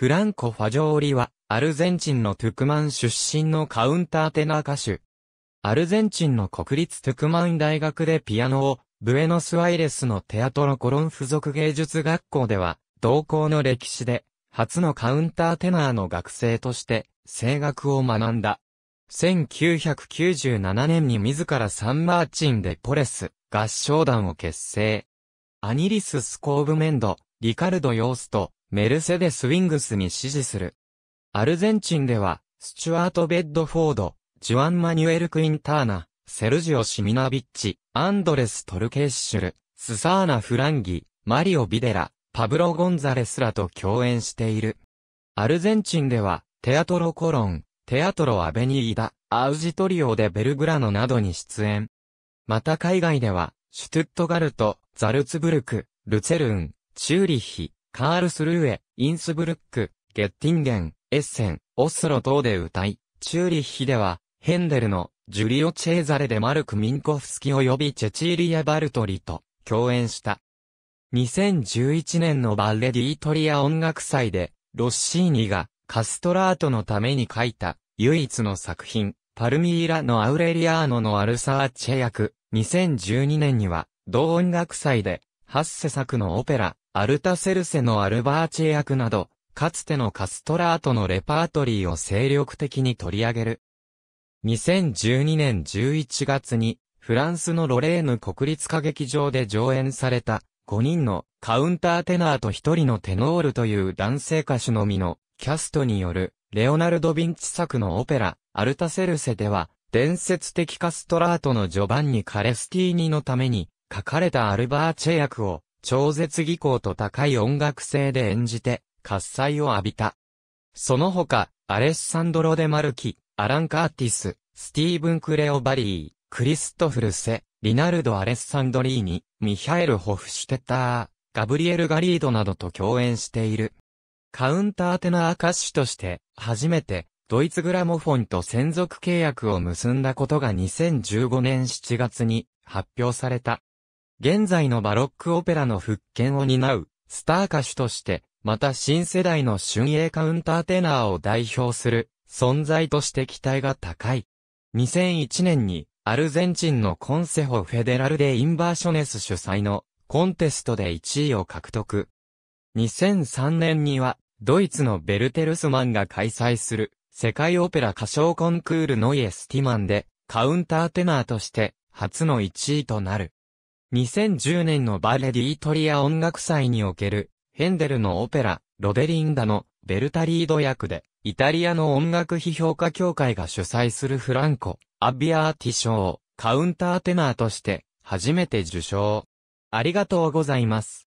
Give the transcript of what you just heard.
フランコ・ファジョーリは、アルゼンチンのトゥクマン出身のカウンターテナー歌手。アルゼンチンの国立トゥクマン大学でピアノを、ブエノスアイレスのテアトロコロン附属芸術学校では、同校の歴史で、初のカウンターテナーの学生として、声楽を学んだ。1997年に自らサンマーチンでポレス合唱団を結成。アニリス・スコーブメンド、リカルド・ヨースとメルセデス・ウィングスに支持する。アルゼンチンでは、スチュアート・ベッドフォード、ジュアン・マニュエル・クインターナ、セルジオ・シミナビッチ、アンドレス・トルケッシュル、スサーナ・フランギ、マリオ・ビデラ、パブロ・ゴンザレスらと共演している。アルゼンチンでは、テアトロ・コロン、テアトロ・アベニーダ、アウジトリオ・でベルグラノなどに出演。また海外では、シュトゥットガルト、ザルツブルク、ルツェルン、チューリッヒ、カールスルーエ、インスブルック、ゲッティンゲン、エッセン、オスロ等で歌い、チューリッヒでは、ヘンデルの、ジュリオ・チェーザレでマルク・ミンコフスキ及びチェチーリア・バルトリと共演した。2011年のバレディートリア音楽祭で、ロッシーニがカストラートのために書いた唯一の作品、パルミーラのアウレリアーノのアルサーチェ役、2012年には同音楽祭でハッセ作のオペラ、アルタセルセのアルバーチェ役など、かつてのカストラートのレパートリーを精力的に取り上げる。2012年11月に、フランスのロレーヌ国立歌劇場で上演された、5人のカウンターテナーと1人のテノールという男性歌手のみのキャストによる、レオナルド・ヴィンチ作のオペラ、アルタセルセでは、伝説的カストラートのジョバンニ・カレスティーニのために、書かれたアルバーチェ役を、超絶技巧と高い音楽性で演じて、喝采を浴びた。その他、アレッサンドロ・デ・マルキ、アラン・カーティス、スティーブン・クレオ・バリー、クリストフルセ、リナルド・アレッサンドリーニ、ミハエル・ホフシュテター、ガブリエル・ガリードなどと共演している。カウンターテナー歌手として、初めて、ドイツグラモフォンと専属契約を結んだことが2015年7月に発表された。現在のバロックオペラの復権を担う、スター歌手として、また新世代の春英カウンターテナーを代表する存在として期待が高い。2001年にアルゼンチンのコンセホフェデラルデインバーショネス主催のコンテストで1位を獲得。2003年にはドイツのベルテルスマンが開催する世界オペラ歌唱コンクールノイエスティマンでカウンターテナーとして初の1位となる。2010年のバレ・ディートリア音楽祭における、ヘンデルのオペラ、ロデリンダの、ベルタリード役で、イタリアの音楽批評家協会が主催するフランコ、アビアーティ賞、カウンターテナーとして、初めて受賞。ありがとうございます。